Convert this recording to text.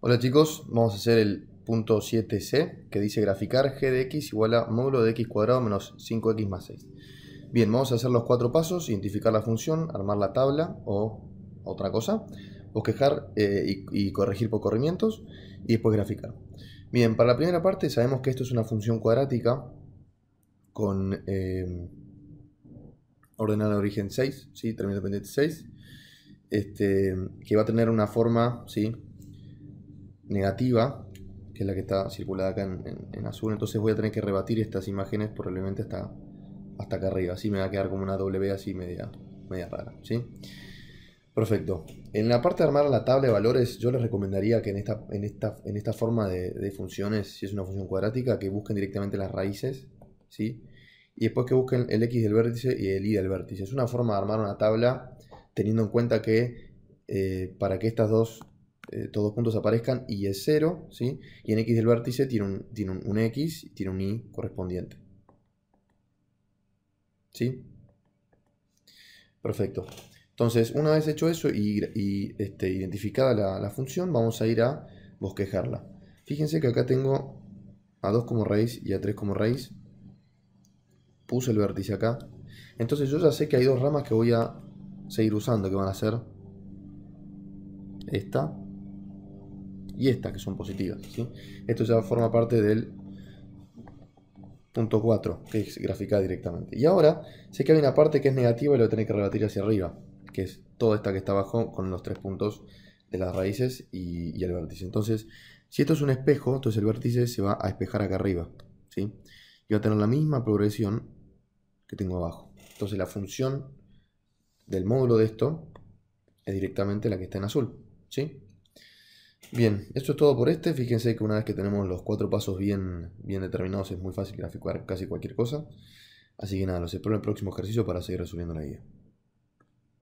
Hola chicos, vamos a hacer el punto 7c que dice graficar g de x igual a módulo de x cuadrado menos 5x más 6. Bien, vamos a hacer los cuatro pasos, identificar la función, armar la tabla o otra cosa, bosquejar eh, y, corregir por corrimientos y después graficar. Bien, para la primera parte sabemos que esto es una función cuadrática con eh, ordenada de origen 6, ¿sí? término dependiente 6, este, que va a tener una forma, ¿sí? negativa, que es la que está circulada acá en, azul, entonces voy a tener que rebatir estas imágenes probablemente hasta, hasta acá arriba, así me va a quedar como una W así media, media rara, ¿sí? Perfecto. En la parte de armar la tabla de valores, yo les recomendaría que en esta, en esta, en esta forma de, funciones, si es una función cuadrática, que busquen directamente las raíces, ¿sí? Y después que busquen el x del vértice y el y del vértice. Es una forma de armar una tabla teniendo en cuenta que eh, para que estas dos eh, todos puntos aparezcan y es 0, ¿sí? Y en x del vértice tiene un, tiene x y tiene un y correspondiente. ¿Sí? Perfecto. Entonces, una vez hecho eso y, este, identificada la, la, función, vamos a ir a bosquejarla. Fíjense que acá tengo a 2 como raíz y a 3 como raíz. Puse el vértice acá. Entonces yo ya sé que hay dos ramas que voy a seguir usando, que van a ser esta y estas que son positivas. ¿sí? Esto ya forma parte del punto 4, que es graficada directamente. Y ahora sé que hay una parte que es negativa y lo tener que rebatir hacia arriba, que es toda esta que está abajo con los tres puntos de las raíces y, y el vértice. Entonces, si esto es un espejo, entonces el vértice se va a espejar acá arriba. ¿sí? Y va a tener la misma progresión que tengo abajo. Entonces la función del módulo de esto es directamente la que está en azul. ¿sí? Bien, esto es todo por este. Fíjense que una vez que tenemos los cuatro pasos bien, bien determinados es muy fácil graficar casi cualquier cosa. Así que nada, los espero en el próximo ejercicio para seguir resolviendo la guía.